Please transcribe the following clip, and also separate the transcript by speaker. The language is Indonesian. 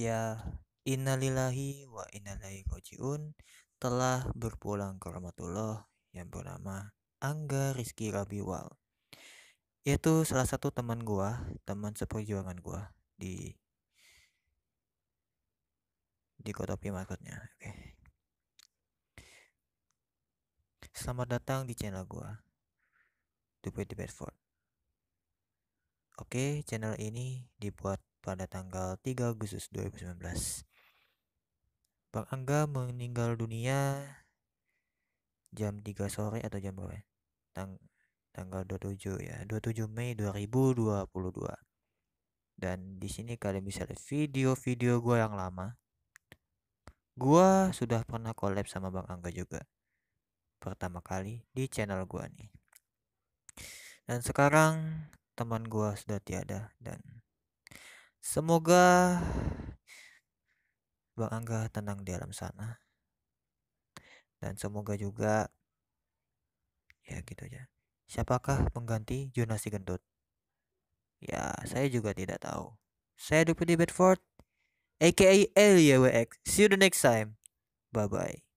Speaker 1: ya innalillahi wa innalaihi rojiun telah berpulang ke rahmatullah yang bernama Angga Rizky Rabiwal yaitu salah satu teman gua teman seperjuangan gua di di Kotopi Marketnya oke selamat datang di channel gua Dupe the Bedford oke channel ini dibuat pada tanggal 3 Agustus 2019. Bang Angga meninggal dunia jam 3 sore atau jam berapa? Ya? Tang tanggal 27 ya, 27 Mei 2022. Dan di sini kalian bisa lihat video-video gue yang lama. Gue sudah pernah collab sama Bang Angga juga. Pertama kali di channel gue nih. Dan sekarang teman gue sudah tiada dan Semoga Bang Angga tenang di alam sana. Dan semoga juga ya gitu aja. Siapakah pengganti Jonasi Gendut? Ya, saya juga tidak tahu. Saya di Bedford, aka LYWX. See you the next time. Bye-bye.